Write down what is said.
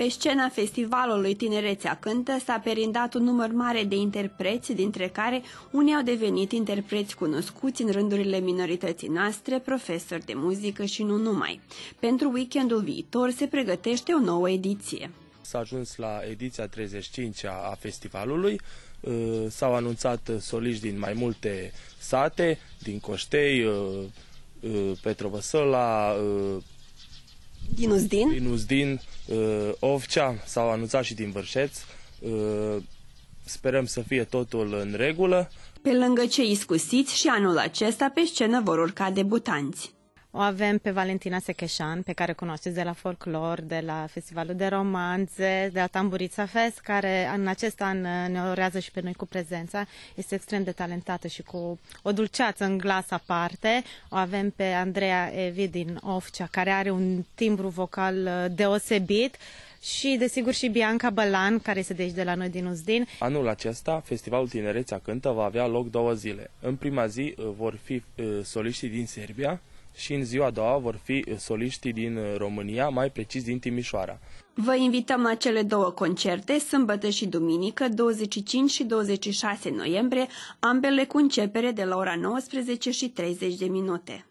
Pe scena festivalului Tinerețea Cântă s-a perindat un număr mare de interpreți, dintre care unii au devenit interpreți cunoscuți în rândurile minorității noastre, profesori de muzică și nu numai. Pentru weekendul viitor se pregătește o nouă ediție. S-a ajuns la ediția 35 -a, a festivalului, uh, s-au anunțat soliști din mai multe sate, din Coștei, uh, uh, Petrovăsăla, din Uzdin? Din Uzdin, uh, Ovcea s-au anunțat și din Vârșeț. Uh, sperăm să fie totul în regulă. Pe lângă cei iscusiți și anul acesta pe scenă vor urca debutanți. O avem pe Valentina Secheșan, pe care o cunoașteți de la folclor, de la Festivalul de Romanțe, de la Tamburița Fest, care în acest an uh, ne orează și pe noi cu prezența. Este extrem de talentată și cu o dulceață în glas aparte. O avem pe Andreea Evi din Ofcea, care are un timbru vocal uh, deosebit și desigur și Bianca Bălan, care se de deci de la noi din Uzdin. Anul acesta, Festivalul Tinerețea Cântă va avea loc două zile. În prima zi uh, vor fi uh, soliștii din Serbia și în ziua a doua vor fi uh, soliștii din România, mai precis din Timișoara. Vă invităm la cele două concerte, sâmbătă și duminică, 25 și 26 noiembrie, ambele cu începere de la ora 19 și 30 de minute.